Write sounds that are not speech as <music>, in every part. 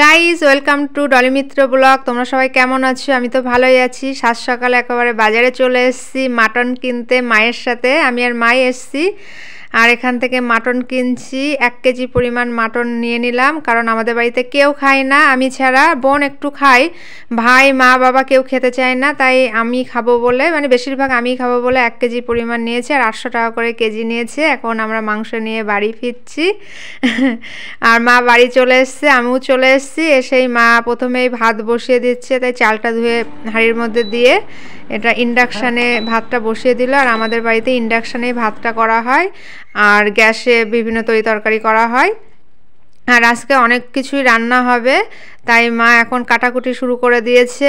guys welcome to ডলিমিত্র blog তোমরা সবাই কেমন আছো আমি তো ভালোই আছি সাত সকালে একেবারে বাজারে চলে এসেছি মাটন কিনতে মায়ের সাথে আমি আর মাই এসেছি আর এখান থেকে মাটন কিনছি এক কেজি পরিমাণ মাটন নিয়ে নিলাম কারণ আমাদের বাড়িতে কেউ খায় না আমি ছাড়া বোন একটু খাই ভাই মা বাবা কেউ খেতে চায় না তাই আমি খাবো বলে মানে বেশিরভাগ আমি খাবো বলে এক কেজি পরিমাণ নিয়েছে আর আটশো টাকা করে কেজি নিয়েছে এখন আমরা মাংস নিয়ে বাড়ি ফিরছি আর মা বাড়ি চলে এসছে আমিও চলে এসছি এসেই মা প্রথমেই ভাত বসিয়ে দিচ্ছে তাই চালটা ধুয়ে হাঁড়ির মধ্যে দিয়ে এটা ইন্ডাকশানে ভাতটা বসিয়ে দিল আর আমাদের বাড়িতে ইন্ডাকশানেই ভাতটা করা হয় আর গ্যাসে বিভিন্ন তরি তরকারি করা হয় আর আজকে অনেক কিছুই রান্না হবে তাই মা এখন কাটাকুটি শুরু করে দিয়েছে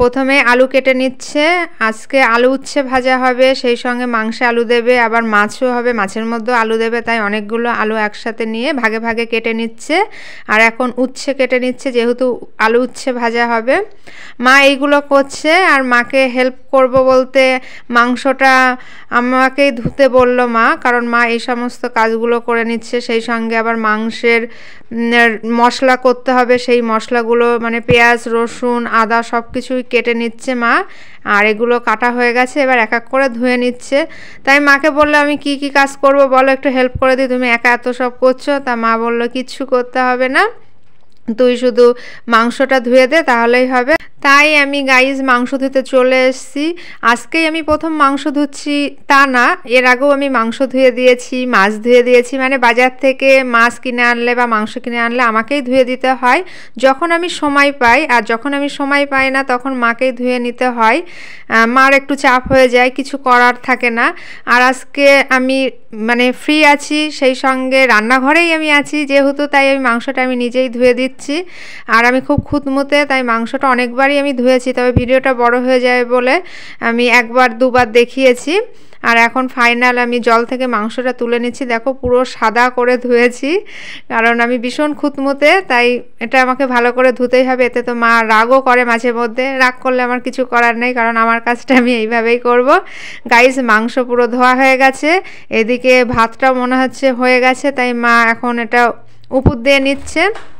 প্রথমে আলু কেটে নিচ্ছে আজকে আলু উচ্ছে ভাজা হবে সেই সঙ্গে মাংসে আলু দেবে আবার মাছও হবে মাছের মধ্যে আলু দেবে তাই অনেকগুলো আলু একসাথে নিয়ে ভাগে ভাগে কেটে নিচ্ছে আর এখন উচ্ছে কেটে নিচ্ছে যেহেতু আলু উচ্ছে ভাজা হবে মা এইগুলো করছে আর মাকে হেল্প করব বলতে মাংসটা আমাকেই ধুতে বলল মা কারণ মা এই সমস্ত কাজগুলো করে নিচ্ছে সেই সঙ্গে আবার মাংসের মশলা করতে হবে সেই মশলাগুলো মানে পেঁয়াজ রসুন আদা সব কিছুই কেটে নিচ্ছে মা আর এগুলো কাটা হয়ে গেছে এবার এক এক করে ধুয়ে নিচ্ছে তাই মাকে বললো আমি কি কি কাজ করব বলো একটু হেল্প করে দিই তুমি একা এত সব করছো তা মা বললো কিচ্ছু করতে হবে না তুই শুধু মাংসটা ধুয়ে দে তাহলেই হবে তাই আমি গাইজ মাংস ধুতে চলে এসেছি আজকেই আমি প্রথম মাংস ধুচ্ছি তা না এর আগেও আমি মাংস ধুয়ে দিয়েছি মাছ ধুয়ে দিয়েছি মানে বাজার থেকে মাছ কিনে আনলে বা মাংস কিনে আনলে আমাকেই ধুয়ে দিতে হয় যখন আমি সময় পাই আর যখন আমি সময় পাই না তখন মাকেই ধুয়ে নিতে হয় মার একটু চাপ হয়ে যায় কিছু করার থাকে না আর আজকে আমি মানে ফ্রি আছি সেই সঙ্গে রান্নাঘরেই আমি আছি যেহেতু তাই আমি মাংসটা আমি নিজেই ধুয়ে দিচ্ছি যাচ্ছি আর আমি খুব খুঁতমুতে তাই মাংসটা অনেকবারই আমি ধুয়েছি তবে ভিডিওটা বড় হয়ে যাবে বলে আমি একবার দুবার দেখিয়েছি আর এখন ফাইনাল আমি জল থেকে মাংসটা তুলে নিচ্ছি দেখো পুরো সাদা করে ধুয়েছি কারণ আমি ভীষণ খুঁতমুতে তাই এটা আমাকে ভালো করে ধুতেই হবে এতে তো মা রাগও করে মাঝে মধ্যে রাগ করলে আমার কিছু করার নেই কারণ আমার কাজটা আমি এইভাবেই করব গাইস মাংস পুরো ধোয়া হয়ে গেছে এদিকে ভাতটা মনে হচ্ছে হয়ে গেছে তাই মা এখন এটা উপর দিয়ে নিচ্ছে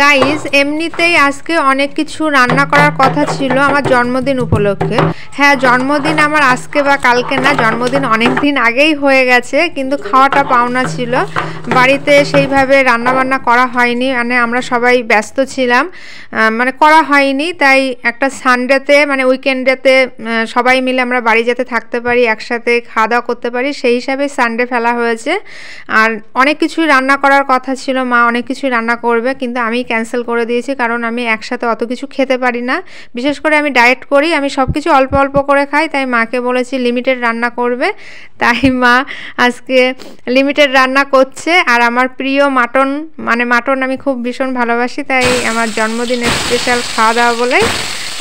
গাইজ এমনিতেই আজকে অনেক কিছু রান্না করার কথা ছিল আমার জন্মদিন উপলক্ষে হ্যাঁ জন্মদিন আমার আজকে বা কালকে না জন্মদিন অনেক দিন আগেই হয়ে গেছে কিন্তু খাওয়াটা পাওনা ছিল বাড়িতে সেইভাবে রান্নাবান্না করা হয়নি মানে আমরা সবাই ব্যস্ত ছিলাম মানে করা হয়নি তাই একটা সানডেতে মানে উইকেন্ডেতে সবাই মিলে আমরা বাড়ি যেতে থাকতে পারি একসাথে খাওয়া দাওয়া করতে পারি সেই হিসাবে সানডে ফেলা হয়েছে আর অনেক কিছুই রান্না করার কথা ছিল মা অনেক কিছুই রান্না করবে কিন্তু আমি আমি ক্যান্সেল করে দিয়েছি কারণ আমি একসাথে অত কিছু খেতে পারি না বিশেষ করে আমি ডায়েট করি আমি সব কিছু অল্প অল্প করে খাই তাই মাকে বলেছি লিমিটেড রান্না করবে তাই মা আজকে লিমিটেড রান্না করছে আর আমার প্রিয় মাটন মানে মাটন আমি খুব ভীষণ ভালোবাসি তাই আমার জন্মদিনের স্পেশাল খাওয়া দাওয়া বলে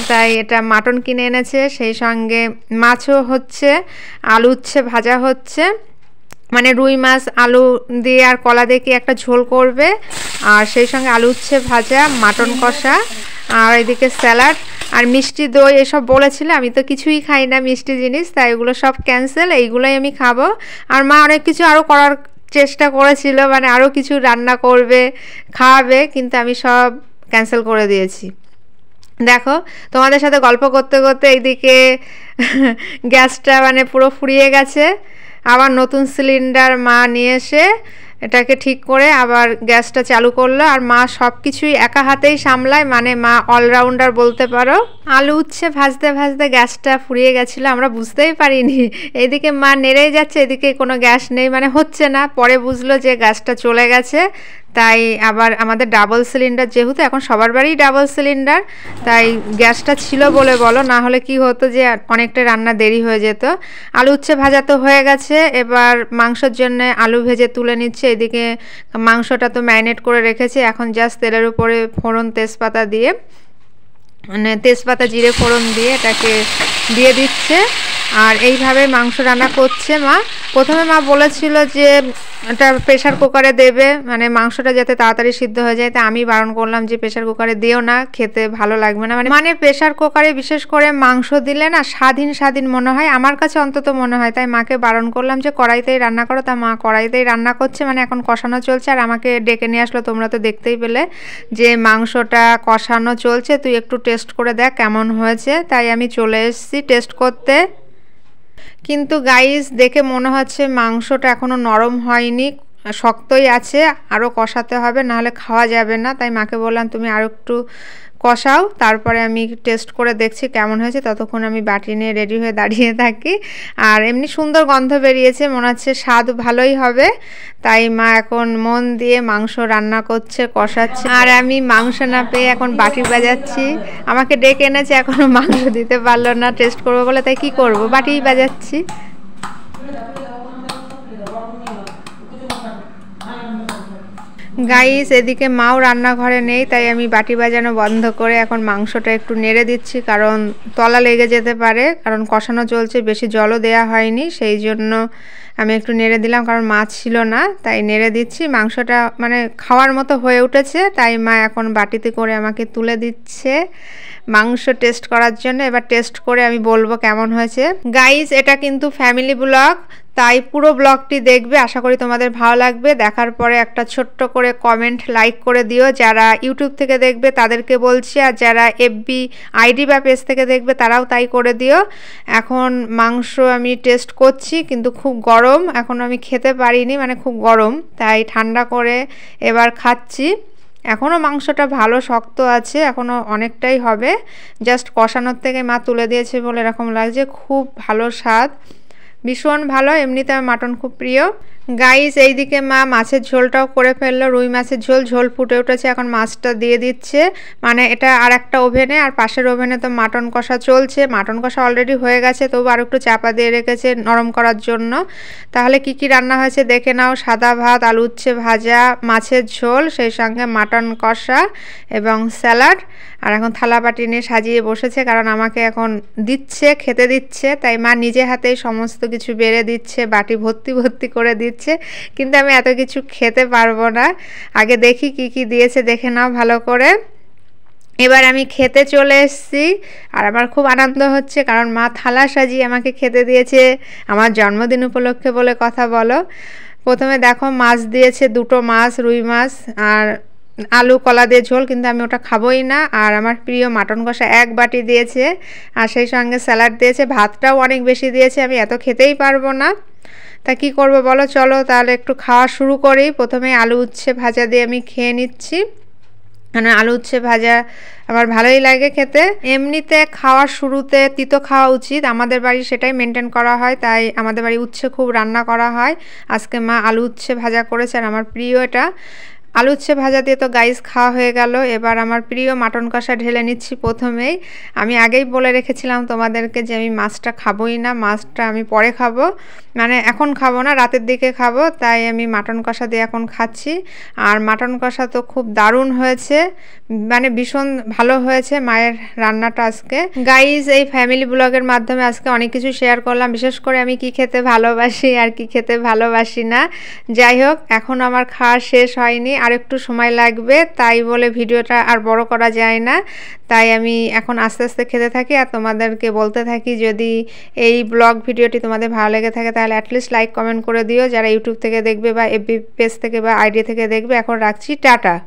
তাই এটা মাটন কিনে এনেছে সেই সঙ্গে মাছও হচ্ছে আলু হচ্ছে ভাজা হচ্ছে মানে রুই মাছ আলু দিয়ে আর কলা দিয়ে কি একটা ঝোল করবে আর সেই সঙ্গে আলু উচ্ছে ভাজা মাটন কষা আর এদিকে স্যালাড আর মিষ্টি দই এসব বলেছিলে আমি তো কিছুই খাই না মিষ্টি জিনিস তাই এগুলো সব ক্যান্সেল এইগুলোই আমি খাবো আর মা অনেক কিছু আরও করার চেষ্টা করেছিল মানে আরও কিছু রান্না করবে খাওয়াবে কিন্তু আমি সব ক্যান্সেল করে দিয়েছি দেখো তোমাদের সাথে গল্প করতে করতে এইদিকে <laughs> গ্যাসটা মানে পুরো ফুরিয়ে গেছে আবার নতুন সিলিন্ডার মা নিয়ে এসে এটাকে ঠিক করে আবার গ্যাসটা চালু করলো আর মা সব কিছুই একা হাতেই সামলায় মানে মা অলরাউন্ডার বলতে পারো আলু উচ্ছে ভাজতে ভাজতে গ্যাসটা ফুরিয়ে গেছিলো আমরা বুঝতেই পারিনি এদিকে মা নেড়েই যাচ্ছে এদিকে কোনো গ্যাস নেই মানে হচ্ছে না পরে বুঝলো যে গ্যাসটা চলে গেছে তাই আবার আমাদের ডাবল সিলিন্ডার যেহেতু এখন সবার বাড়ি ডাবল সিলিন্ডার তাই গ্যাসটা ছিল বলে বলো না হলে কি হতো যে অনেকটা রান্না দেরি হয়ে যেত আলু উচ্ছে ভাজা তো হয়ে গেছে এবার মাংসের জন্য আলু ভেজে তুলে নিচ্ছে এদিকে মাংসটা তো ম্যারিনেট করে রেখেছে এখন জাস্ট তেলের উপরে ফোড়ন তেজপাতা দিয়ে মানে তেজপাতা জিরে ফোড়ন দিয়ে এটাকে দিয়ে দিচ্ছে আর এইভাবে মাংস রান্না করছে মা প্রথমে মা বলেছিল যে এটা প্রেশার কুকারে দেবে মানে মাংসটা যাতে তাড়াতাড়ি সিদ্ধ হয়ে যায় তা আমি বারণ করলাম যে প্রেশার কুকারে দিও না খেতে ভালো লাগবে না মানে মানে প্রেশার কুকারে বিশেষ করে মাংস দিলে না স্বাধীন স্বাধীন মনে হয় আমার কাছে অন্তত মনে হয় তাই মাকে বারণ করলাম যে কড়াইতেই রান্না করো তা মা কড়াইতেই রান্না করছে মানে এখন কষানো চলছে আর আমাকে ডেকে নিয়ে আসলো তোমরা তো দেখতেই পেলে যে মাংসটা কষানো চলছে তুই একটু টেস্ট করে দেখ কেমন হয়েছে তাই আমি চলে এসেছি টেস্ট করতে কিন্তু গাইস দেখে মনে হচ্ছে মাংসটা এখনও নরম হয়নি হ্যাঁ, শক্তই আছে আরও কষাতে হবে নাহলে খাওয়া যাবে না তাই মাকে বললাম তুমি আরও একটু কষাও তারপরে আমি টেস্ট করে দেখছি কেমন হয়েছে ততক্ষণ আমি বাটি নিয়ে রেডি হয়ে দাঁড়িয়ে থাকি আর এমনি সুন্দর গন্ধ বেরিয়েছে মনে হচ্ছে স্বাদ ভালোই হবে তাই মা এখন মন দিয়ে মাংস রান্না করছে কষাচ্ছে আর আমি মাংস না পেয়ে এখন বাটি বাজাচ্ছি আমাকে ডেকে এনেছে এখনও মাংস দিতে পারলো না টেস্ট করবো বলে তাই কি করব বাটিই বাজাচ্ছি গাইস এদিকে মাও রান্নাঘরে নেই তাই আমি বাটি বাজানো বন্ধ করে এখন মাংসটা একটু নেড়ে দিচ্ছি কারণ তলা লেগে যেতে পারে কারণ কষানো চলছে বেশি জলও দেয়া হয়নি সেই জন্য আমি একটু নেড়ে দিলাম কারণ মাছ ছিল না তাই নেড়ে দিচ্ছি মাংসটা মানে খাওয়ার মতো হয়ে উঠেছে তাই মা এখন বাটিতে করে আমাকে তুলে দিচ্ছে মাংস টেস্ট করার জন্য এবার টেস্ট করে আমি বলবো কেমন হয়েছে গাইস এটা কিন্তু ফ্যামিলি ব্লগ তাই পুরো ব্লগটি দেখবে আশা করি তোমাদের ভালো লাগবে দেখার পরে একটা ছোট্ট করে কমেন্ট লাইক করে দিও যারা ইউটিউব থেকে দেখবে তাদেরকে বলছি আর যারা এফবি আইডি বা পেজ থেকে দেখবে তারাও তাই করে দিও এখন মাংস আমি টেস্ট করছি কিন্তু খুব গরম গরম এখন আমি খেতে পারিনি মানে খুব গরম তাই ঠান্ডা করে এবার খাচ্ছি এখনও মাংসটা ভালো শক্ত আছে এখনও অনেকটাই হবে জাস্ট কষানোর থেকে মা তুলে দিয়েছে বলে এরকম লাগছে খুব ভালো স্বাদ ভীষণ ভালো এমনিতে আমার মাটন খুব প্রিয় গাইস এইদিকে মা মাছের ঝোলটাও করে ফেললো রুই মাছের ঝোল ঝোল ফুটে উঠেছে এখন মাছটা দিয়ে দিচ্ছে মানে এটা আর একটা ওভেনে আর পাশের ওভেনে তো মাটন কষা চলছে মাটন কষা অলরেডি হয়ে গেছে তবু আর একটু চাপা দিয়ে রেখেছে নরম করার জন্য তাহলে কি কি রান্না হয়েছে দেখে নাও সাদা ভাত আলু উচ্ছে ভাজা মাছের ঝোল সেই সঙ্গে মাটন কষা এবং স্যালাড আর এখন থালাপাটি নিয়ে সাজিয়ে বসেছে কারণ আমাকে এখন দিচ্ছে খেতে দিচ্ছে তাই মা নিজে হাতেই সমস্ত কিছু বেড়ে দিচ্ছে বাটি ভর্তি ভর্তি করে দিচ্ছে দিচ্ছে কিন্তু আমি এত কিছু খেতে পারবো না আগে দেখি কি কি দিয়েছে দেখে নাও ভালো করে এবার আমি খেতে চলে এসেছি আর আমার খুব আনন্দ হচ্ছে কারণ মা থালা সাজিয়ে আমাকে খেতে দিয়েছে আমার জন্মদিন উপলক্ষে বলে কথা বলো প্রথমে দেখো মাছ দিয়েছে দুটো মাছ রুই মাছ আর আলু কলা দিয়ে ঝোল কিন্তু আমি ওটা খাবোই না আর আমার প্রিয় মাটন কষা এক বাটি দিয়েছে আর সেই সঙ্গে স্যালাড দিয়েছে ভাতটাও অনেক বেশি দিয়েছে আমি এত খেতেই পারবো না তা কি করবো বলো চলো তাহলে একটু খাওয়া শুরু করি প্রথমে আলু উচ্ছে ভাজা দিয়ে আমি খেয়ে নিচ্ছি কেন মানে আলু উচ্ছে ভাজা আমার ভালোই লাগে খেতে এমনিতে খাওয়ার শুরুতে তিতো খাওয়া উচিত আমাদের বাড়ি সেটাই মেনটেন করা হয় তাই আমাদের বাড়ি উচ্ছে খুব রান্না করা হয় আজকে মা আলু উচ্ছে ভাজা করেছে আর আমার প্রিয় এটা আলু উচ্ছে ভাজা দিয়ে তো গাইস খাওয়া হয়ে গেল এবার আমার প্রিয় মাটন কষা ঢেলে নিচ্ছি প্রথমেই আমি আগেই বলে রেখেছিলাম তোমাদেরকে যে আমি মাছটা খাবোই না মাছটা আমি পরে খাবো মানে এখন খাবো না রাতের দিকে খাবো তাই আমি মাটন কষা দিয়ে এখন খাচ্ছি আর মাটন কষা তো খুব দারুণ হয়েছে মানে ভীষণ ভালো হয়েছে মায়ের রান্নাটা আজকে গাইজ এই ফ্যামিলি ব্লগের মাধ্যমে আজকে অনেক কিছু শেয়ার করলাম বিশেষ করে আমি কি খেতে ভালোবাসি আর কি খেতে ভালোবাসি না যাই হোক এখন আমার খাওয়া শেষ হয়নি আর একটু সময় লাগবে তাই বলে ভিডিওটা আর বড় করা যায় না তাই আমি এখন আস্তে আস্তে খেতে থাকি আর তোমাদেরকে বলতে থাকি যদি এই ব্লগ ভিডিওটি তোমাদের ভালো লেগে থাকে তাহলে অ্যাটলিস্ট লাইক কমেন্ট করে দিও যারা ইউটিউব থেকে দেখবে বা এফবি পেজ থেকে বা আইডিয়া থেকে দেখবে এখন রাখছি টাটা